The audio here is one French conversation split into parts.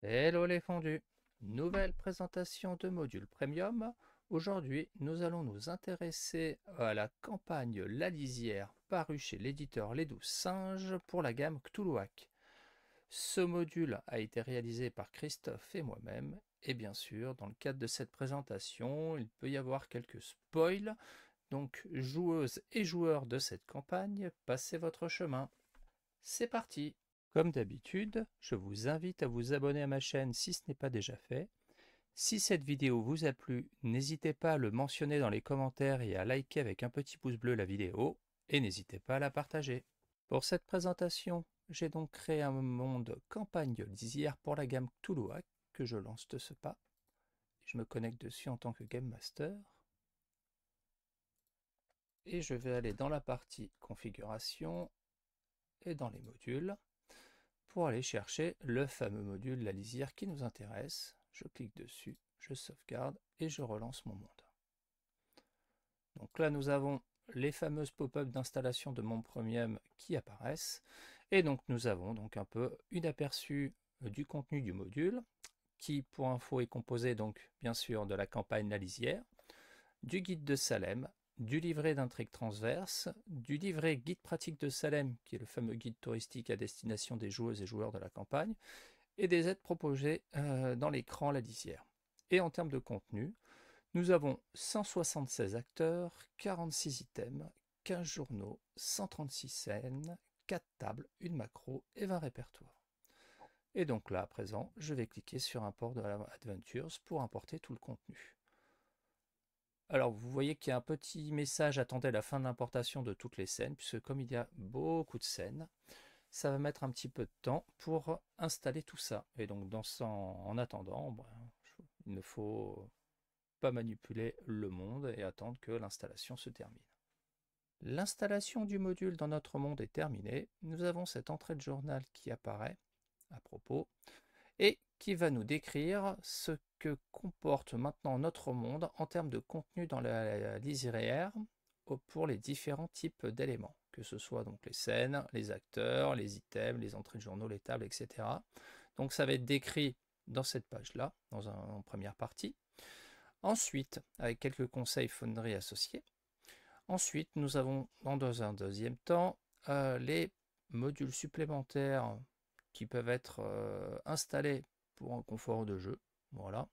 Hello les fondus Nouvelle présentation de module premium. Aujourd'hui, nous allons nous intéresser à la campagne La Lisière parue chez l'éditeur Les Doux Singes pour la gamme Cthulhuac. Ce module a été réalisé par Christophe et moi-même. Et bien sûr, dans le cadre de cette présentation, il peut y avoir quelques spoils. Donc, joueuses et joueurs de cette campagne, passez votre chemin. C'est parti comme d'habitude, je vous invite à vous abonner à ma chaîne si ce n'est pas déjà fait. Si cette vidéo vous a plu, n'hésitez pas à le mentionner dans les commentaires et à liker avec un petit pouce bleu la vidéo, et n'hésitez pas à la partager. Pour cette présentation, j'ai donc créé un monde campagne lisière pour la gamme Toulouac que je lance de ce pas. Je me connecte dessus en tant que Game Master. Et je vais aller dans la partie configuration et dans les modules pour aller chercher le fameux module, la lisière qui nous intéresse. Je clique dessus, je sauvegarde et je relance mon monde. Donc là, nous avons les fameuses pop-up d'installation de mon premier qui apparaissent. Et donc, nous avons donc un peu une aperçu euh, du contenu du module qui, pour info, est composé donc bien sûr de la campagne La Lisière, du guide de Salem, du livret d'intrigue transverse, du livret guide pratique de Salem, qui est le fameux guide touristique à destination des joueuses et joueurs de la campagne, et des aides proposées euh, dans l'écran La Lisière. Et en termes de contenu, nous avons 176 acteurs, 46 items, 15 journaux, 136 scènes, 4 tables, une macro et 20 répertoires. Et donc là, à présent, je vais cliquer sur Import de la Adventures pour importer tout le contenu. Alors, vous voyez qu'il y a un petit message attendez la fin de l'importation de toutes les scènes, puisque comme il y a beaucoup de scènes, ça va mettre un petit peu de temps pour installer tout ça. Et donc, dans en attendant, ben, il ne faut pas manipuler le monde et attendre que l'installation se termine. L'installation du module dans notre monde est terminée. Nous avons cette entrée de journal qui apparaît à propos et qui va nous décrire ce que comporte maintenant notre monde en termes de contenu dans la R pour les différents types d'éléments, que ce soit donc les scènes, les acteurs, les items, les entrées de journaux, les tables, etc. Donc ça va être décrit dans cette page-là, dans une en première partie. Ensuite, avec quelques conseils fonderie associés. Ensuite, nous avons dans un deuxième temps euh, les modules supplémentaires qui peuvent être installés pour un confort de jeu. Voilà.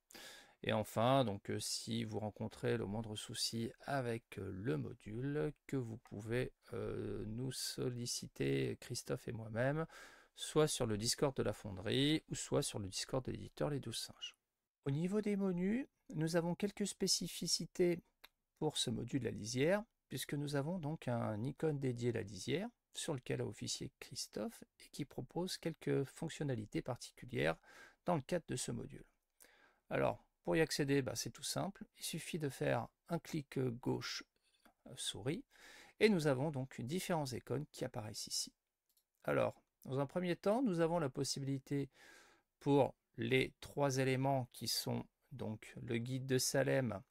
Et enfin, donc si vous rencontrez le moindre souci avec le module, que vous pouvez nous solliciter, Christophe et moi-même, soit sur le Discord de la fonderie, ou soit sur le Discord de l'éditeur Les Douze Singes. Au niveau des menus, nous avons quelques spécificités pour ce module la lisière, puisque nous avons donc un icône dédié à la lisière, sur lequel a officié Christophe et qui propose quelques fonctionnalités particulières dans le cadre de ce module. Alors, pour y accéder, bah, c'est tout simple. Il suffit de faire un clic gauche euh, souris et nous avons donc différentes icônes qui apparaissent ici. Alors, dans un premier temps, nous avons la possibilité pour les trois éléments qui sont donc le guide de Salem,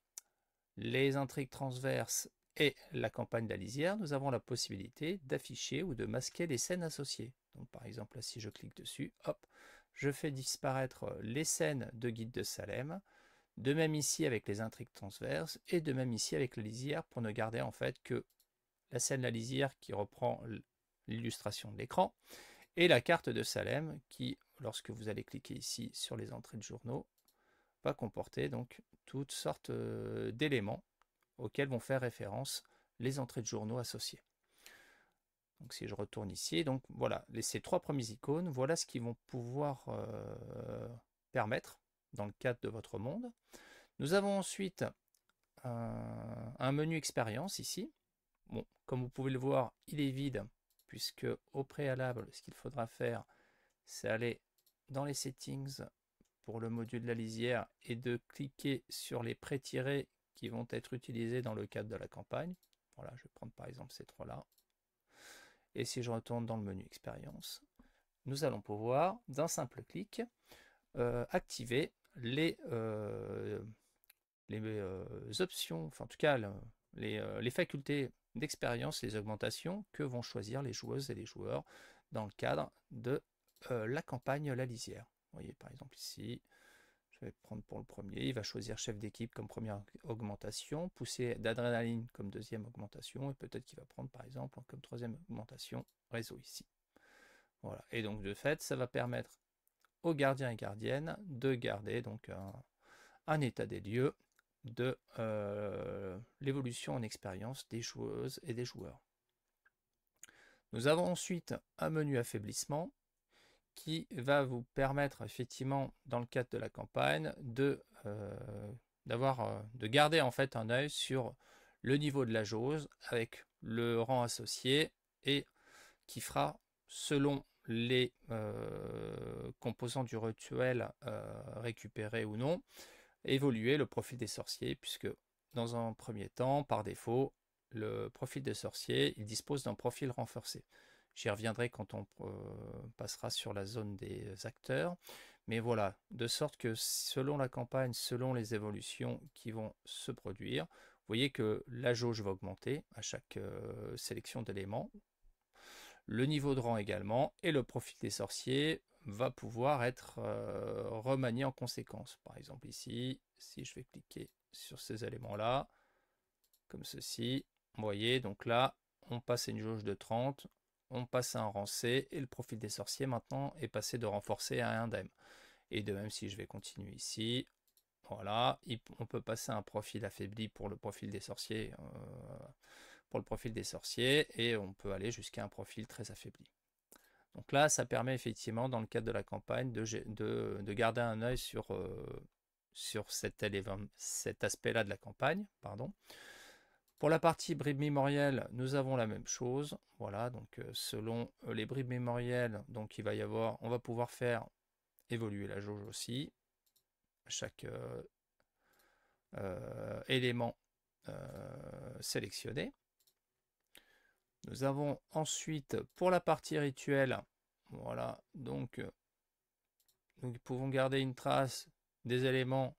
les intrigues transverses et la campagne de la lisière, nous avons la possibilité d'afficher ou de masquer les scènes associées. Donc par exemple, si je clique dessus, hop, je fais disparaître euh, les scènes de guide de Salem, de même ici avec les intrigues transverses, et de même ici avec la lisière pour ne garder en fait que la scène de la lisière qui reprend l'illustration de l'écran, et la carte de Salem qui, lorsque vous allez cliquer ici sur les entrées de journaux, va comporter donc toutes sortes euh, d'éléments auxquels vont faire référence les entrées de journaux associées. Donc si je retourne ici, donc voilà, les, ces trois premières icônes, voilà ce qu'ils vont pouvoir euh, permettre dans le cadre de votre monde. Nous avons ensuite un, menu expérience ici. Bon, comme vous pouvez le voir, il est vide, puisque au préalable, ce qu'il faudra faire, c'est aller dans les settings pour le module de la lisière et de cliquer sur les pré-tirés qui vont être utilisés dans le cadre de la campagne. Voilà, je vais prendre par exemple ces trois-là. Et si je retourne dans le menu expérience, nous allons pouvoir, d'un simple clic, euh, activer les, euh, euh, options, enfin en tout cas les, les facultés d'expérience, les augmentations que vont choisir les joueuses et les joueurs dans le cadre de la campagne La Lisière. Vous voyez par exemple ici, je vais prendre pour le premier. Il va choisir chef d'équipe comme première augmentation, poussée d'adrénaline comme deuxième augmentation, et peut-être qu'il va prendre par exemple comme troisième augmentation réseau ici. Voilà. Et donc de fait, ça va permettre aux gardiens et gardiennes de garder donc un, état des lieux de euh, l'évolution en expérience des joueuses et des joueurs. Nous avons ensuite un menu affaiblissement qui va vous permettre effectivement dans le cadre de la campagne euh, euh, de garder en fait un œil sur le niveau de la jauge avec le rang associé et qui fera selon les euh, composants du rituel euh, récupérés ou non évoluer le profil des sorciers puisque dans un premier temps par défaut le profil des sorciers il dispose d'un profil renforcé J'y reviendrai quand on euh, passera sur la zone des euh, acteurs. Mais voilà, de sorte que selon la campagne, selon les évolutions qui vont se produire, vous voyez que la jauge va augmenter à chaque euh, sélection d'éléments. Le niveau de rang également, et le profil des sorciers va pouvoir être remanié en conséquence. Par exemple ici, si je vais cliquer sur ces éléments-là, comme ceci, vous voyez, donc là, on passe à une jauge de 30, on passe à un rang C, et le profil des sorciers maintenant est passé de renforcé à indemne. Et de même, si je vais continuer ici, voilà, on peut passer à un profil affaibli pour le profil des sorciers, euh, pour le profil des sorciers, et on peut aller jusqu'à un profil très affaibli. Donc là, ça permet effectivement, dans le cadre de la campagne, de, garder un œil sur, euh, cet, cet aspect-là de la campagne, pardon, pour la partie bribes mémorielles, nous avons la même chose. Voilà, donc euh, selon euh, les bribes mémorielles, donc il va y avoir, on va pouvoir faire évoluer la jauge aussi. Chaque euh, élément sélectionné. Nous avons ensuite pour la partie rituelle, voilà, donc nous pouvons garder une trace des éléments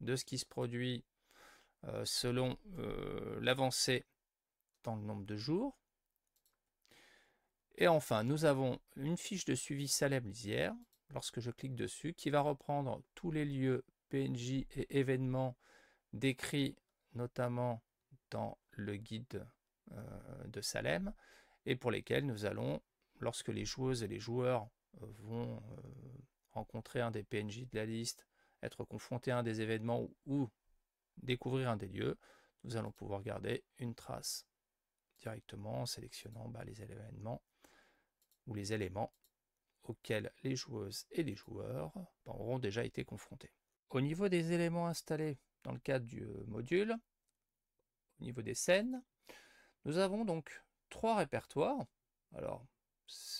de ce qui se produit euh, selon euh, l'avancée dans le nombre de jours. Et enfin, nous avons une fiche de suivi Salem lisière, lorsque je clique dessus, qui va reprendre tous les lieux PNJ et événements décrits notamment dans le guide euh, de Salem, et pour lesquels nous allons, lorsque les joueuses et les joueurs vont rencontrer un des PNJ de la liste, être confrontés à un des événements ou découvrir un des lieux, nous allons pouvoir garder une trace directement en sélectionnant bah, les événements ou les éléments auxquels les joueuses et les joueurs bah, auront déjà été confrontés. Au niveau des éléments installés dans le cadre du euh, module, au niveau des scènes, nous avons donc trois répertoires. Alors,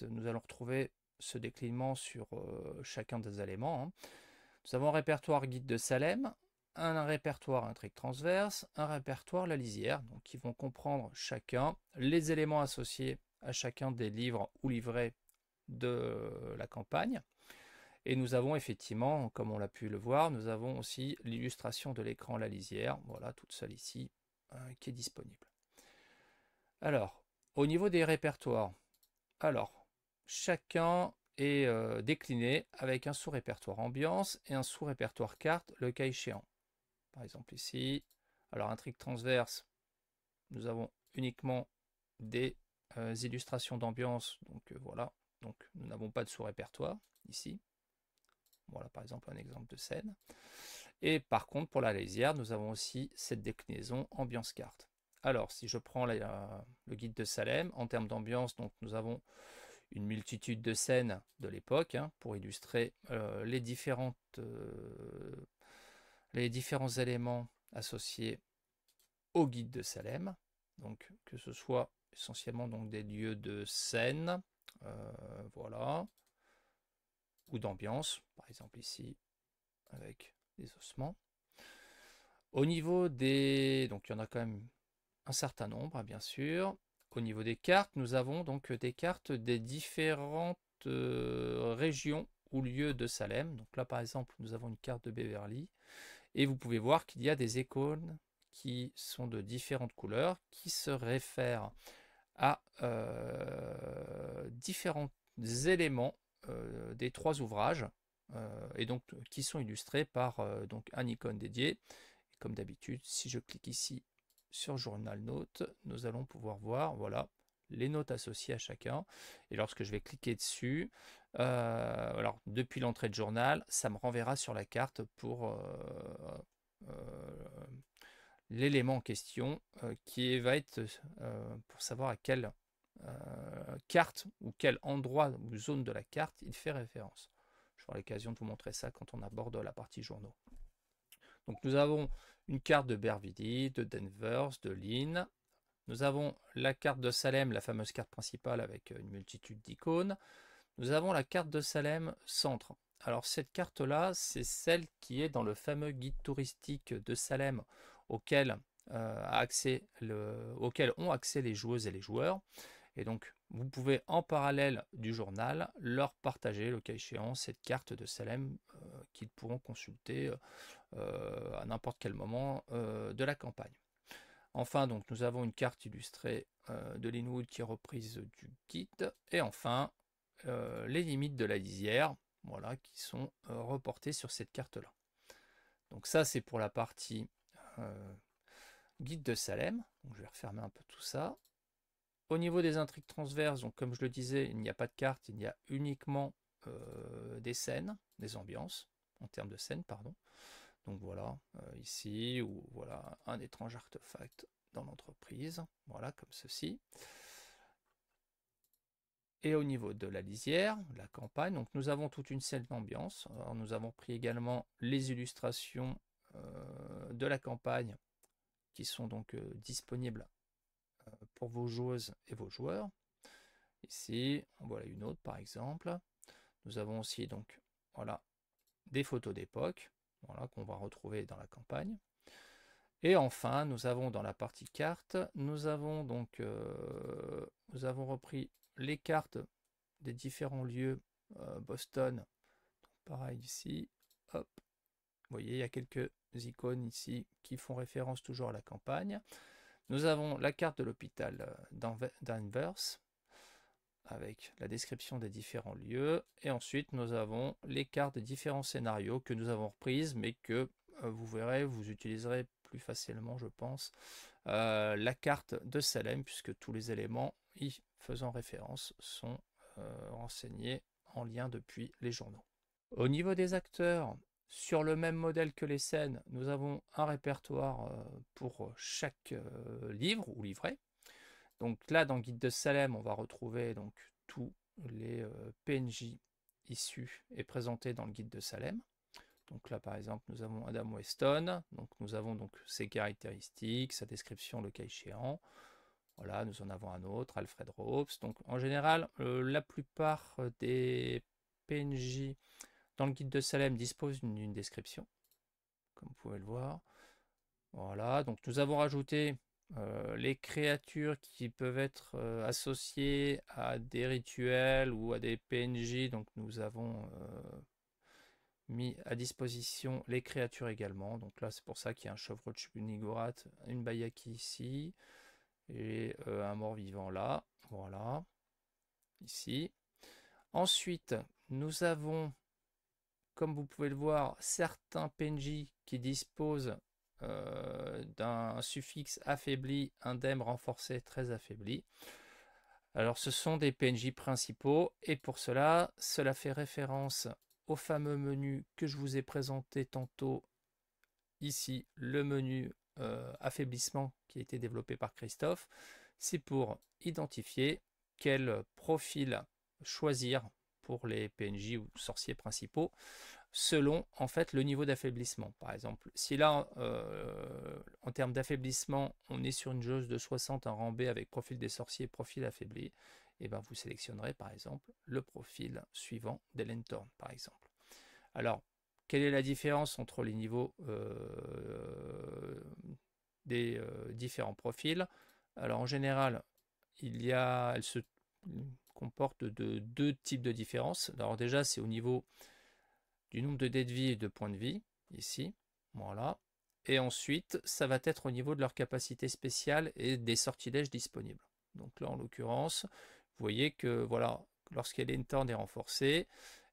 nous allons retrouver ce déclinement sur euh, chacun des éléments. Hein. Nous avons un répertoire guide de Salem, un répertoire, intrigue transverse, un répertoire, la lisière, donc qui vont comprendre chacun les éléments associés à chacun des livres ou livrets de la campagne. Et nous avons effectivement, comme on l'a pu le voir, nous avons aussi l'illustration de l'écran, la lisière, voilà toute seule ici, euh, qui est disponible. Alors, au niveau des répertoires, alors, chacun est euh, décliné avec un sous-répertoire ambiance et un sous-répertoire carte, le cas échéant. Par exemple ici. Alors, intrigue transverse, nous avons uniquement des euh, illustrations d'ambiance. Donc euh, voilà, donc nous n'avons pas de sous-répertoire ici. Voilà par exemple un exemple de scène. Et par contre, pour la lésière, nous avons aussi cette déclinaison ambiance carte. Alors, si je prends euh, le guide de Salem, en termes d'ambiance, donc nous avons une multitude de scènes de l'époque hein, pour illustrer les différentes les différents éléments associés au guide de Salem, donc que ce soit essentiellement donc des lieux de scène, euh, voilà, ou d'ambiance, par exemple ici avec les ossements. Au niveau des, donc il y en a quand même un certain nombre, bien sûr. Au niveau des cartes, nous avons donc des cartes des différentes euh, régions ou lieux de Salem. Donc là, par exemple, nous avons une carte de Beverly. Et vous pouvez voir qu'il y a des icônes qui sont de différentes couleurs, qui se réfèrent à euh, différents éléments euh, des trois ouvrages, euh, et donc qui sont illustrés par donc un icône dédié. comme d'habitude, si je clique ici sur Journal Note, nous allons pouvoir voir, voilà, les notes associées à chacun. Et lorsque je vais cliquer dessus, euh, alors depuis l'entrée de journal, ça me renverra sur la carte pour euh, euh, l'élément en question qui va être pour savoir à quelle carte ou quel endroit ou zone de la carte il fait référence. J'aurai l'occasion de vous montrer ça quand on aborde la partie journaux. Donc nous avons une carte de bervidie de Denver, de Lynn, nous avons la carte de Salem, la fameuse carte principale avec euh, une multitude d'icônes. Nous avons la carte de Salem centre. Alors cette carte-là, c'est celle qui est dans le fameux guide touristique de Salem auquel, euh, ont accès les joueuses et les joueurs. Et donc, vous pouvez en parallèle du journal leur partager, le cas échéant, cette carte de Salem euh, qu'ils pourront consulter à n'importe quel moment de la campagne. Enfin, donc, nous avons une carte illustrée euh, de Linwood qui est reprise du guide. Et enfin, euh, les limites de la lisière, voilà, qui sont euh, reportées sur cette carte-là. Donc ça, c'est pour la partie guide de Salem. Donc, je vais refermer un peu tout ça. Au niveau des intrigues transverses, donc, comme je le disais, il n'y a pas de carte, il y a uniquement des scènes, des ambiances, en termes de scènes, pardon. Donc voilà, euh, ici, ou voilà, un étrange artefact dans l'entreprise, voilà, comme ceci. Et au niveau de la lisière, la campagne, donc nous avons toute une scène d'ambiance. nous avons pris également les illustrations euh, de la campagne qui sont donc euh, disponibles pour vos joueuses et vos joueurs. Ici, voilà une autre par exemple. Nous avons aussi donc voilà des photos d'époque voilà, qu'on va retrouver dans la campagne. Et enfin, nous avons dans la partie carte, nous avons donc euh, nous avons repris les cartes des différents lieux euh, Boston. pareil ici, hop. Vous voyez, il y a quelques icônes ici qui font référence toujours à la campagne. Nous avons la carte de l'hôpital euh, d'Anvers, avec la description des différents lieux. Et ensuite, nous avons les cartes des différents scénarios que nous avons reprises, mais que euh, vous verrez, vous utiliserez plus facilement, je pense, euh, la carte de Salem, puisque tous les éléments y faisant référence sont euh, renseignés en lien depuis les journaux. Au niveau des acteurs, sur le même modèle que les scènes, nous avons un répertoire pour chaque livre ou livret. Donc là, dans Guide de Salem, on va retrouver donc tous les euh, PNJ issus et présentés dans le Guide de Salem. Donc là, par exemple, nous avons Adam Weston. Donc nous avons donc ses caractéristiques, sa description, le cas échéant. Voilà, nous en avons un autre, Alfred Robes. Donc en général, euh, la plupart euh, des PNJ dans le guide de Salem disposent d'une description, comme vous pouvez le voir. Voilà, donc nous avons rajouté euh, les créatures qui peuvent être euh, associées à des rituels ou à des PNJ. Donc nous avons euh, mis à disposition les créatures également. Donc là c'est pour ça qu'il y a un chevreau de une Bayaki ici et un mort-vivant là. Voilà, ici. Ensuite, nous avons, comme vous pouvez le voir, certains PNJ qui disposent euh, d'un suffixe affaibli, indemne, renforcé, très affaibli. Alors ce sont des PNJ principaux et pour cela, cela fait référence au fameux menu que je vous ai présenté tantôt ici, le menu euh, affaiblissement qui a été développé par Christophe. C'est pour identifier quel profil choisir pour les PNJ ou sorciers principaux selon en fait le niveau d'affaiblissement. Par exemple, si là, euh, en termes d'affaiblissement, on est sur une jauge de 60 en rang B avec profil des sorciers, profil affaibli, et eh ben vous sélectionnerez par exemple le profil suivant d'Ellen par exemple. Alors, quelle est la différence entre les niveaux euh, des euh, différents profils Alors en général, il y a, elle se comporte de deux types de différences. Alors déjà, c'est au niveau du nombre de dés de vie et de points de vie, ici, voilà. Et ensuite, ça va être au niveau de leur capacité spéciale et des sortilèges disponibles. Donc là, en l'occurrence, vous voyez que, voilà, lorsqu'elle est et renforcée,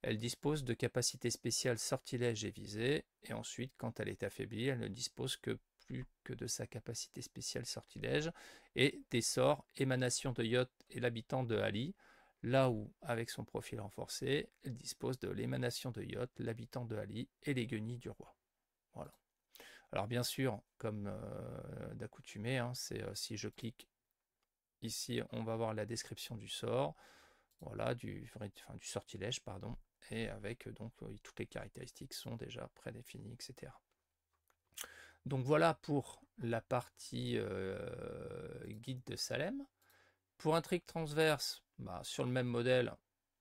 elle dispose de capacités spéciales sortilèges et visée, et ensuite, quand elle est affaiblie, elle ne dispose que plus que de sa capacité spéciale sortilège, et des sorts émanation de Yacht et l'habitant de Ali, là où, avec son profil renforcé, elle dispose de l'émanation de Yacht, l'habitant de Ali et les guenilles du roi. Voilà. Alors bien sûr, comme euh, d'accoutumé, hein, c'est euh, si je clique ici, on va voir la description du sort, voilà, du, du sortilège, pardon, et avec euh, donc toutes les caractéristiques sont déjà prédéfinies, etc. Donc voilà pour la partie guide de Salem. Pour un trick transverse, bah, sur le même modèle,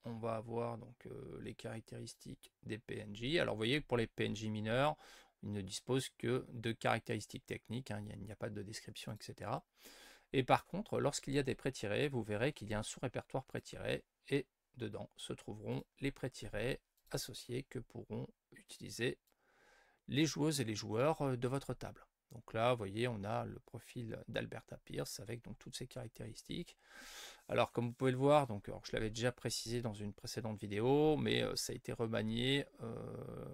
on va avoir donc euh, les caractéristiques des PNJ. Alors vous voyez que pour les PNJ mineurs, ils ne disposent que de caractéristiques techniques, hein. il n'y a, pas de description, etc. Et par contre, lorsqu'il y a des prétirés, vous verrez qu'il y a un sous-répertoire prétiré et dedans se trouveront les prétirés associés que pourront utiliser les joueuses et les joueurs euh, de votre table. Donc là, vous voyez, on a le profil d'Alberta Pierce avec donc toutes ses caractéristiques. Alors comme vous pouvez le voir, donc je l'avais déjà précisé dans une précédente vidéo, mais euh, ça a été remanié euh,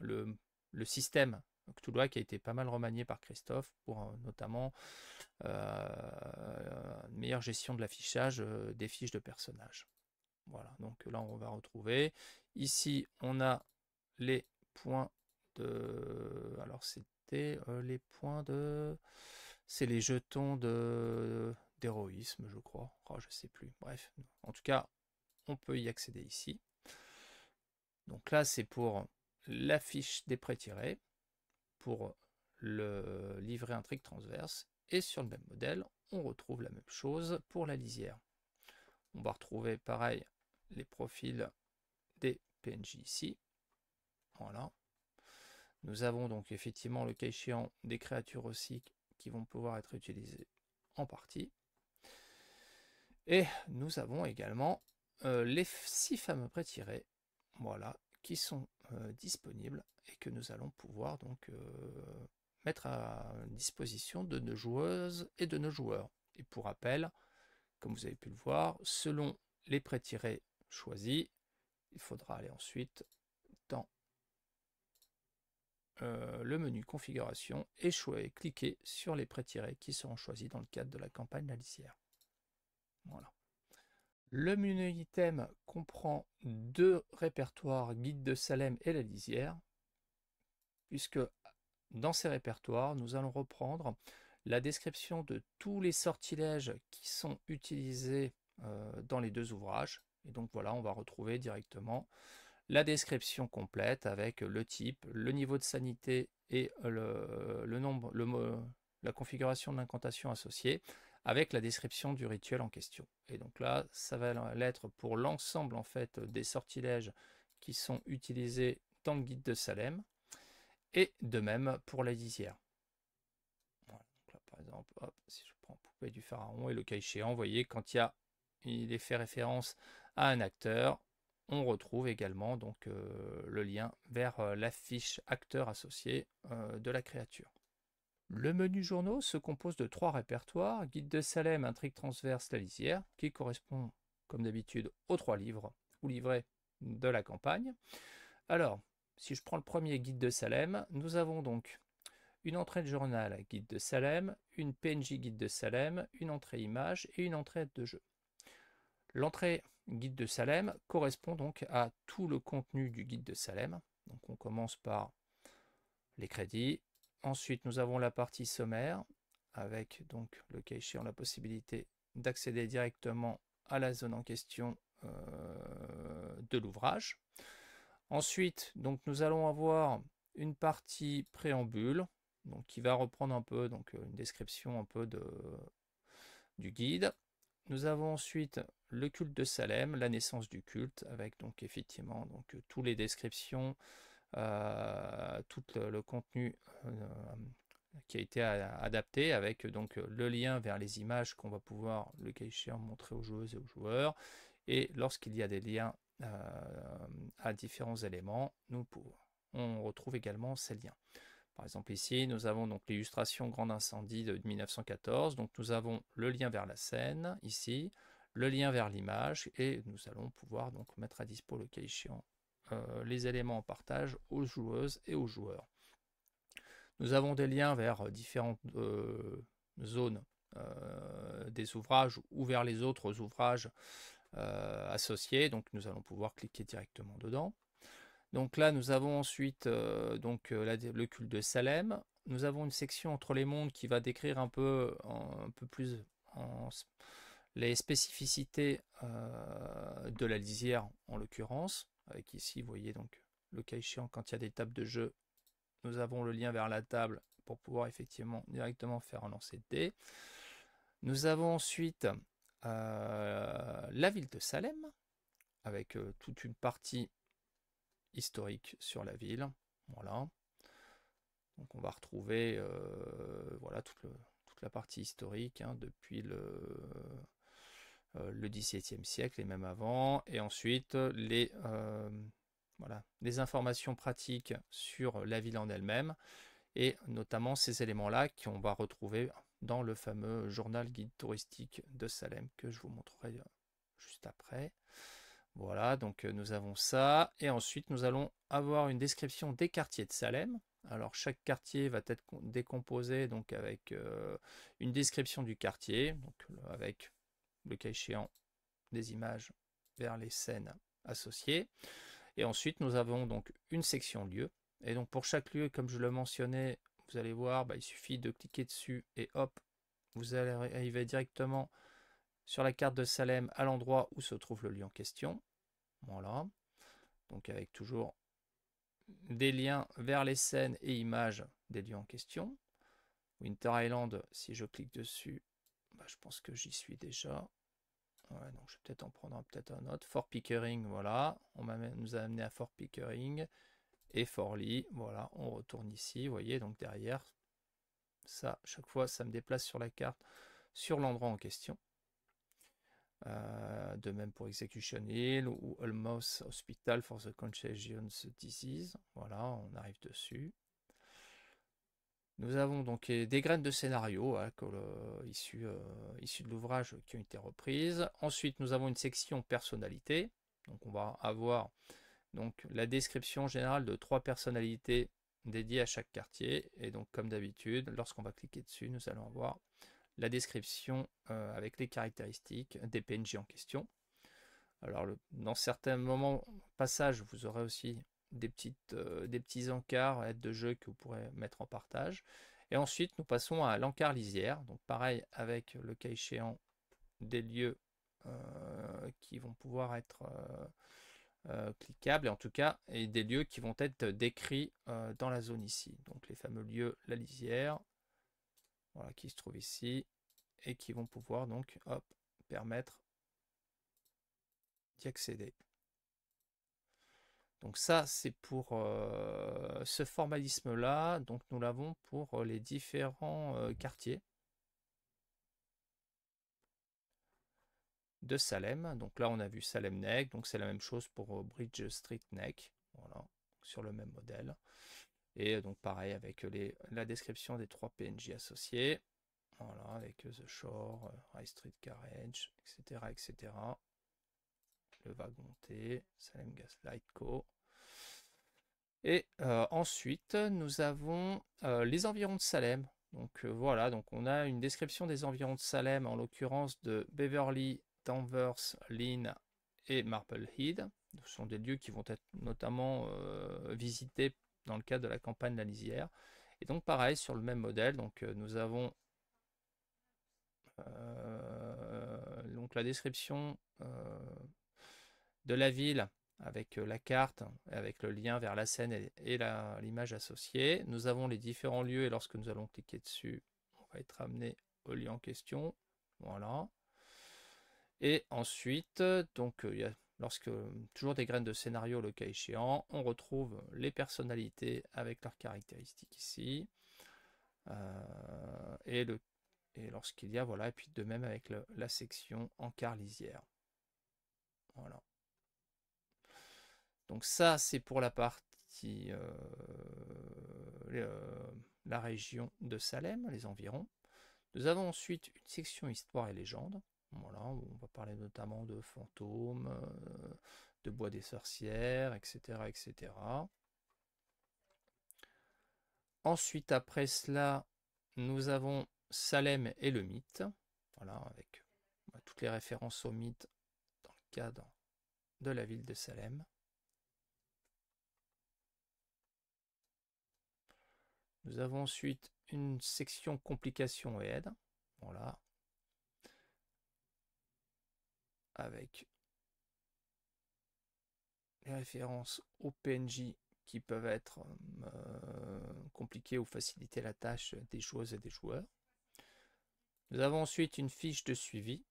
le, système Cthulhu qui a été pas mal remanié par Christophe pour euh, notamment une meilleure gestion de l'affichage des fiches de personnages. Voilà, donc là on va retrouver. Ici on a les points de. Alors c'était les points de. C'est les jetons de d'héroïsme, je crois. je oh, je sais plus. Bref, en tout cas, on peut y accéder ici. Donc là, c'est pour l'affiche des prêts tirés, pour le livret intrigue transverse. Et sur le même modèle, on retrouve la même chose pour la lisière. On va retrouver pareil les profils des PNJ ici. Voilà. Nous avons donc effectivement le cas échéant des créatures aussi qui vont pouvoir être utilisées en partie. Et nous avons également euh, les six fameux prêts tirés, voilà, qui sont euh, disponibles et que nous allons pouvoir donc euh, mettre à disposition de nos joueuses et de nos joueurs. Et pour rappel, comme vous avez pu le voir, selon les prêts tirés choisis, il faudra aller ensuite dans le menu configuration et, cliquer sur les prêts tirés qui seront choisis dans le cadre de la campagne la lisière. Le menu item comprend deux répertoires, guide de Salem et la lisière, puisque dans ces répertoires, nous allons reprendre la description de tous les sortilèges qui sont utilisés euh, dans les deux ouvrages. Et donc voilà, on va retrouver directement la description complète avec le type, le niveau de sanité et le, nombre, le, la configuration de l'incantation associée avec la description du rituel en question. Et donc là, ça va l'être pour l'ensemble en fait des sortilèges qui sont utilisés dans le guide de Salem, et de même pour la lisière. par exemple, si je prends Poupée du Pharaon et le cas vous voyez, quand il, est fait référence à un acteur, on retrouve également donc euh, le lien vers euh, l'affiche la fiche acteur associé euh, de la créature. Le menu journaux se compose de trois répertoires, Guide de Salem, Intrigue transverse, La lisière, qui correspond comme d'habitude aux trois livres ou livrets de la campagne. Alors, si je prends le premier Guide de Salem, nous avons donc une entrée de journal Guide de Salem, une PNJ Guide de Salem, une entrée image et une entrée de jeu. L'entrée Guide de Salem correspond donc à tout le contenu du Guide de Salem. Donc on commence par les crédits, Ensuite, nous avons la partie sommaire avec donc le cas en la possibilité d'accéder directement à la zone en question euh, de l'ouvrage. Ensuite, donc nous allons avoir une partie préambule donc qui va reprendre un peu donc une description un peu de, du guide. Nous avons ensuite le culte de Salem, la naissance du culte avec donc effectivement donc tous les descriptions euh, tout le, contenu euh, qui a été adapté avec euh, donc le lien vers les images qu'on va pouvoir le cas montrer aux joueuses et aux joueurs. Et lorsqu'il y a des liens à différents éléments, nous on retrouve également ces liens. Par exemple ici, nous avons donc l'illustration Grand incendie de 1914. Donc nous avons le lien vers la scène ici, le lien vers l'image et nous allons pouvoir donc mettre à dispo le cas euh, les éléments en partage aux joueuses et aux joueurs. Nous avons des liens vers différentes euh, zones euh, des ouvrages ou vers les autres ouvrages associés, donc nous allons pouvoir cliquer directement dedans. Donc là, nous avons ensuite donc, le culte de Salem. Nous avons une section entre les mondes qui va décrire un peu, un peu plus les spécificités de la lisière en l'occurrence. Avec ici, vous voyez donc le cas échéant, quand il y a des tables de jeu, nous avons le lien vers la table pour pouvoir effectivement directement faire un lancer de dés. Nous avons ensuite euh, la ville de Salem, avec euh, toute une partie historique sur la ville. Voilà. Donc on va retrouver euh, voilà, toute, la partie historique hein, depuis le euh, le XVIIe siècle et même avant. Et ensuite, les, euh, voilà, informations pratiques sur la ville en elle-même et notamment ces éléments-là qu'on va retrouver dans le fameux journal guide touristique de Salem que je vous montrerai euh, juste après. Voilà, donc nous avons ça. Et ensuite, nous allons avoir une description des quartiers de Salem. Alors, chaque quartier va être décomposé donc avec une description du quartier, donc avec le cas échéant, des images vers les scènes associées. Et ensuite, nous avons donc une section lieu. Et donc pour chaque lieu, comme je le mentionnais, vous allez voir, bah, il suffit de cliquer dessus et hop, vous allez arriver directement sur la carte de Salem à l'endroit où se trouve le lieu en question. Voilà. Donc avec toujours des liens vers les scènes et images des lieux en question. Winter Island, si je clique dessus, bah, je pense que j'y suis déjà. je vais peut-être en prendre peut-être un autre. Fort Pickering, voilà. On nous a amené à Fort Pickering. Et Fort Lee, voilà. On retourne ici, vous voyez, donc derrière. Ça, chaque fois, ça me déplace sur la carte, sur l'endroit en question. Euh, de même pour Execution Hill ou Almost Hospital for the Contagious Disease. Voilà, on arrive dessus. Nous avons donc des graines de scénario issus hein, issues, euh, de l'ouvrage qui ont été reprises. Ensuite, nous avons une section personnalité. Donc, on va avoir donc, la description générale de trois personnalités dédiées à chaque quartier. Et donc, comme d'habitude, lorsqu'on va cliquer dessus, nous allons avoir la description euh, avec les caractéristiques des PNJ en question. Alors, le, dans certains moments, passage, vous aurez aussi des, petites, euh, des petits encarts de jeu que vous pourrez mettre en partage. Et ensuite, nous passons à l'encart lisière. Donc pareil avec le cas échéant des lieux euh, qui vont pouvoir être euh, cliquables, et en tout cas, et des lieux qui vont être décrits dans la zone ici. Donc les fameux lieux, la lisière, voilà, qui se trouve ici, et qui vont pouvoir donc hop, permettre d'y accéder. Donc ça, c'est pour ce formalisme-là. Donc nous l'avons pour les différents quartiers de Salem. Donc là, on a vu Salem Neck. Donc c'est la même chose pour Bridge Street Neck. Voilà, sur le même modèle. Et donc pareil avec les, la description des trois PNJ associés. Voilà, avec The Shore, High Street Carriage, etc. etc. Le wagon T, Salem Gaslight Co. Et euh, ensuite, nous avons euh, les environs de Salem. Donc euh, voilà, donc on a une description des environs de Salem, en l'occurrence de Beverly, Danvers, Lynn et Marple Head. Ce sont des lieux qui vont être notamment visités dans le cadre de la campagne de la lisière. Et donc pareil, sur le même modèle, donc nous avons donc la description de la ville avec euh, la carte, avec le lien vers la scène et, l'image associée. Nous avons les différents lieux et lorsque nous allons cliquer dessus, on va être amené au lieu en question. Voilà. Et ensuite, donc euh, il y a lorsque toujours des graines de scénario le cas échéant, on retrouve les personnalités avec leurs caractéristiques ici. Euh, et, lorsqu'il y a, voilà, et puis de même avec la section en lisière. Voilà. Donc ça, c'est pour la partie euh, la région de Salem, les environs. Nous avons ensuite une section histoire et légende. Voilà, on va parler notamment de fantômes, euh, de bois des sorcières, etc., etc. Ensuite, après cela, nous avons Salem et le mythe. Voilà, avec bah, toutes les références au mythe dans le cadre de la ville de Salem. Nous avons ensuite une section complications et aides. Voilà. Avec les références au PNJ qui peuvent être euh, compliquées ou faciliter la tâche des joueuses et des joueurs. Nous avons ensuite une fiche de suivi.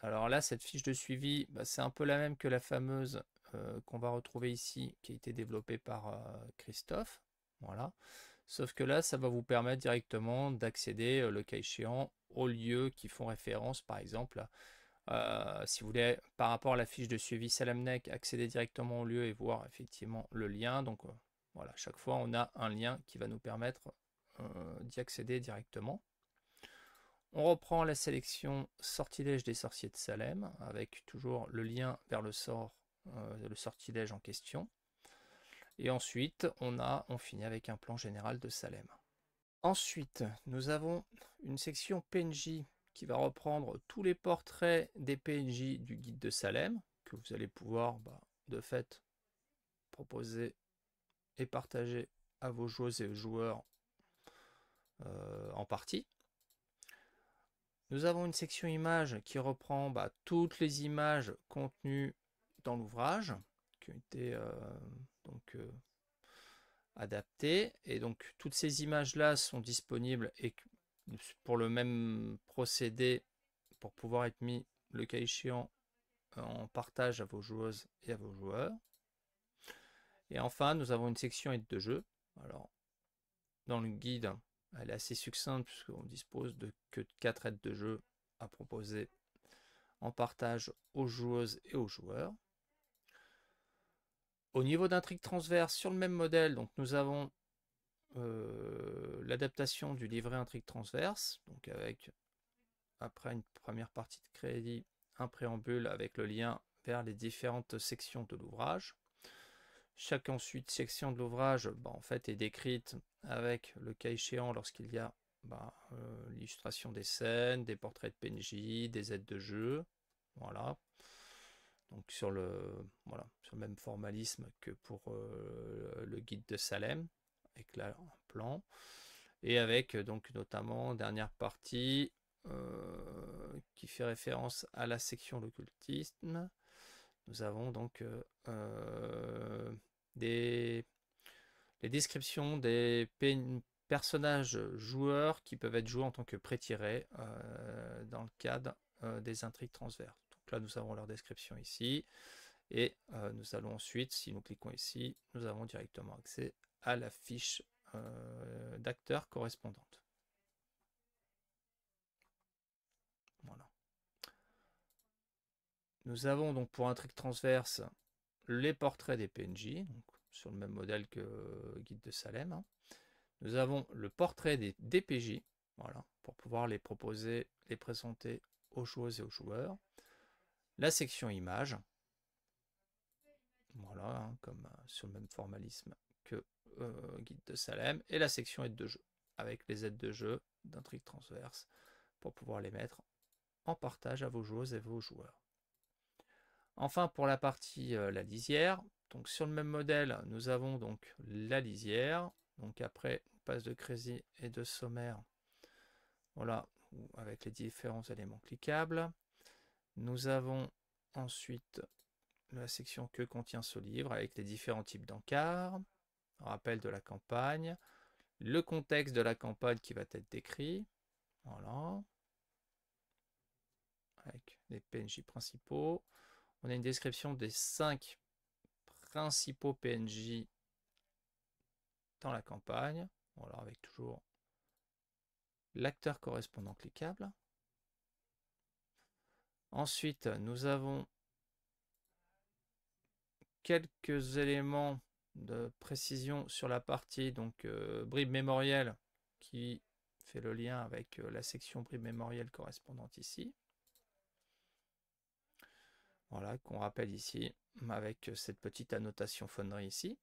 Alors là, cette fiche de suivi, bah, c'est un peu la même que la fameuse euh, qu'on va retrouver ici, qui a été développée par euh, Christophe. Voilà. Sauf que là, ça va vous permettre directement d'accéder, le cas échéant, aux lieux qui font référence, par exemple, si vous voulez, par rapport à la fiche de suivi Neck, accéder directement au lieu et voir effectivement le lien. Donc voilà, chaque fois, on a un lien qui va nous permettre d'y accéder directement. On reprend la sélection Sortilège des sorciers de Salem, avec toujours le lien vers le sort, le sortilège en question. Et ensuite, on, a, on finit avec un plan général de Salem. Ensuite, nous avons une section PNJ qui va reprendre tous les portraits des PNJ du guide de Salem, que vous allez pouvoir, bah, de fait, proposer et partager à vos joueuses et joueurs euh, en partie. Nous avons une section images qui reprend bah, toutes les images contenues dans l'ouvrage qui ont été euh, donc euh, adaptées. Et donc toutes ces images-là sont disponibles et pour le même procédé, pour pouvoir être mis le cas échéant en partage à vos joueuses et à vos joueurs. Et enfin, nous avons une section aide de jeu. Alors, dans le guide, elle est assez succincte puisqu'on dispose de que de 4 aides de jeu à proposer en partage aux joueuses et aux joueurs. Au niveau d'intrigue transverse, sur le même modèle, donc nous avons l'adaptation du livret intrigue transverse, donc avec après une première partie de crédit, un préambule avec le lien vers les différentes sections de l'ouvrage. Chaque ensuite section de l'ouvrage bah, en fait est décrite avec le cas échéant lorsqu'il y a bah, euh, l'illustration des scènes, des portraits de PNJ, des aides de jeu. Voilà donc sur le, voilà, sur même formalisme que pour euh, le guide de Salem, avec là un plan, et avec euh, donc notamment dernière partie euh, qui fait référence à la section l'occultisme. Nous avons donc des les descriptions des personnages joueurs qui peuvent être joués en tant que pré-tirés dans le cadre des intrigues transverses là, nous avons leur description ici. Et euh, nous allons ensuite, si nous cliquons ici, nous avons directement accès à la fiche euh, d'acteurs d'acteur correspondante. Voilà. Nous avons donc pour un trick transverse les portraits des PNJ, sur le même modèle que euh, guide de Salem. Hein. Nous avons le portrait des DPJ, voilà, pour pouvoir les proposer, les présenter aux joueuses et aux joueurs la section image Voilà, hein, comme euh, sur le même formalisme que euh, guide de Salem. Et la section aide de jeu, avec les aides de jeu d'intrigue transverse pour pouvoir les mettre en partage à vos joueuses et vos joueurs. Enfin, pour la partie euh, la lisière, donc sur le même modèle, nous avons donc la lisière. Donc après, passe de Crazy et de Sommaire. Voilà, avec les différents éléments cliquables. Nous avons ensuite la section que contient ce livre avec les différents types d'encarts, rappel de la campagne, le contexte de la campagne qui va être décrit, voilà, avec les PNJ principaux. On a une description des cinq principaux PNJ dans la campagne, voilà, avec toujours l'acteur correspondant cliquable. Ensuite, nous avons quelques éléments de précision sur la partie donc euh, bribe qui fait le lien avec euh, la section bribe mémorielle correspondante ici. Voilà, qu'on rappelle ici avec euh, cette petite annotation fonderie ici.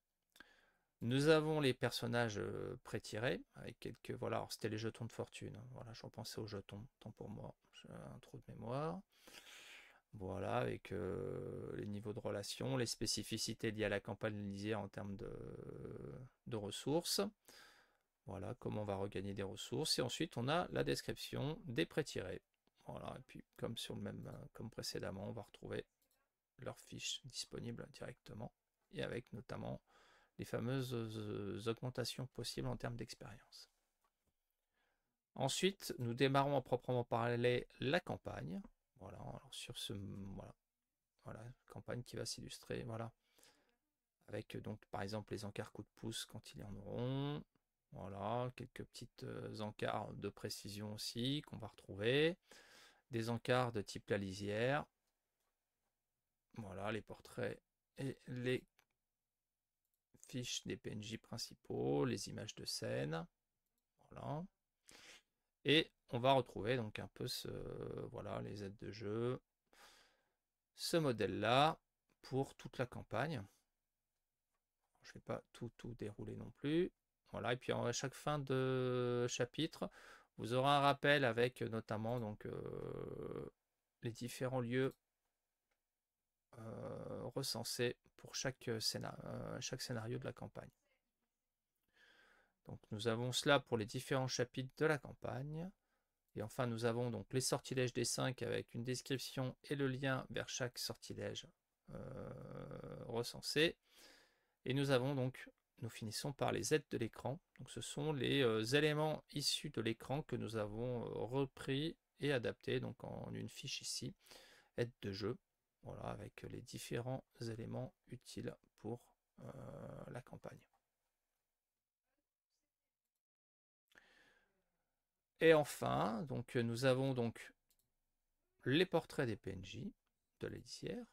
Nous avons les personnages pré-tirés, avec quelques... Voilà, c'était les jetons de fortune. Hein, voilà, je repensais aux jetons, tant pour moi. J'ai un trou de mémoire. Voilà, avec les niveaux de relations, les spécificités liées à la campagne lisière en termes de, ressources. Voilà, comment on va regagner des ressources. Et ensuite, on a la description des pré-tirés. Voilà, et puis comme, sur le même, hein, comme précédemment, on va retrouver leurs fiches disponibles directement. Et avec notamment les fameuses euh, augmentations possibles en termes d'expérience. Ensuite, nous démarrons en proprement parler la campagne. Voilà, sur ce, voilà, voilà, campagne qui va s'illustrer, voilà, avec euh, donc par exemple les encarts coup de pouce quand il y en auront, voilà, quelques petites euh, encarts de précision aussi qu'on va retrouver, des encarts de type la lisière, voilà, les portraits et les des PNJ principaux, les images de scène. Voilà. Et on va retrouver donc un peu ce, voilà, les aides de jeu, ce modèle-là pour toute la campagne. Je ne vais pas tout, tout dérouler non plus. Voilà, et puis à chaque fin de chapitre, vous aurez un rappel avec notamment donc, euh, les différents lieux euh, recensés pour chaque, euh, euh, chaque scénario de la campagne. Donc nous avons cela pour les différents chapitres de la campagne. Et enfin, nous avons donc les sortilèges des 5 avec une description et le lien vers chaque sortilège euh, recensé. Et nous avons donc, nous finissons par les aides de l'écran. Donc ce sont les éléments issus de l'écran que nous avons repris et adaptés donc en une fiche ici, aide de jeu. Voilà, avec les différents éléments utiles pour euh, la campagne. Et enfin, donc nous avons donc les portraits des PNJ de la lisière,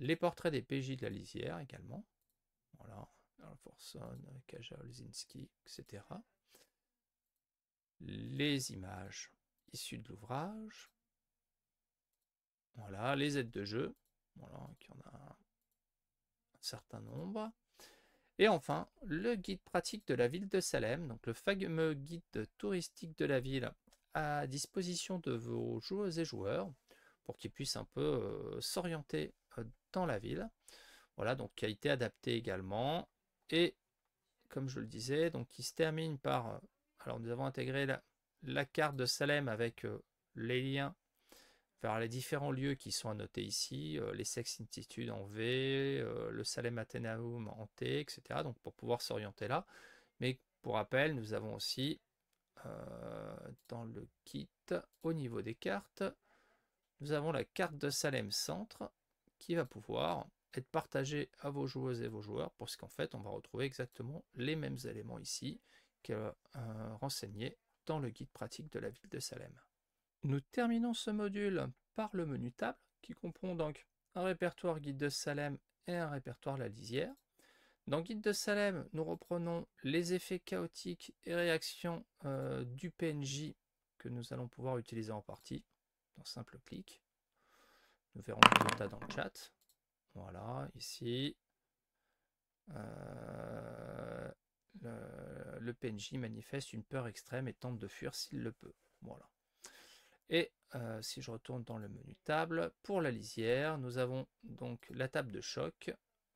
les portraits des PJ de la lisière également, voilà, Alforson, Kaja etc. Les images issues de l'ouvrage, voilà, les aides de jeu. Voilà, qui y en a un certain nombre. Et enfin, le guide pratique de la ville de Salem, donc le fameux guide touristique de la ville à disposition de vos joueuses et joueurs pour qu'ils puissent un peu euh, s'orienter euh, dans la ville. Voilà, donc qui a été adapté également. Et comme je le disais, donc qui se termine par. Euh, alors nous avons intégré la carte de Salem avec les liens les différents lieux qui sont annotés ici, euh, les Sex Institute en V, euh, le Salem Athenaeum en T, etc. Donc pour pouvoir s'orienter là. Mais pour rappel, nous avons aussi euh, dans le kit, au niveau des cartes, nous avons la carte de Salem Centre qui va pouvoir être partagée à vos joueuses et vos joueurs parce qu'en fait on va retrouver exactement les mêmes éléments ici que renseignés dans le guide pratique de la ville de Salem. Nous terminons ce module par le menu table qui comprend donc un répertoire guide de Salem et un répertoire la lisière. Dans guide de Salem, nous reprenons les effets chaotiques et réactions euh, du PNJ que nous allons pouvoir utiliser en partie Dans simple clic. Nous verrons le résultat dans le chat. Voilà, ici, euh, le, le PNJ manifeste une peur extrême et tente de fuir s'il le peut. Voilà. Et euh, si je retourne dans le menu table, pour la lisière, nous avons donc la table de choc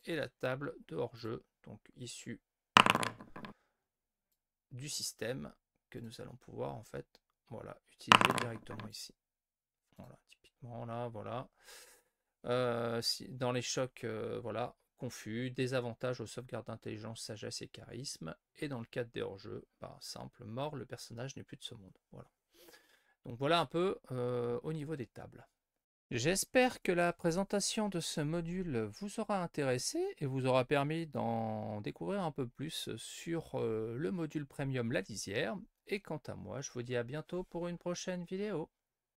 et la table de hors-jeu, donc issue du système que nous allons pouvoir en fait voilà, utiliser directement ici. Voilà, typiquement là, voilà. Euh, dans les chocs, euh, voilà, confus, désavantage aux sauvegardes d'intelligence, sagesse et charisme. Et dans le cadre des hors-jeux, bah, simple, mort, le personnage n'est plus de ce monde. Voilà. Donc voilà un peu euh, au niveau des tables. J'espère que la présentation de ce module vous aura intéressé et vous aura permis d'en découvrir un peu plus sur euh, le module premium La Et quant à moi, je vous dis à bientôt pour une prochaine vidéo.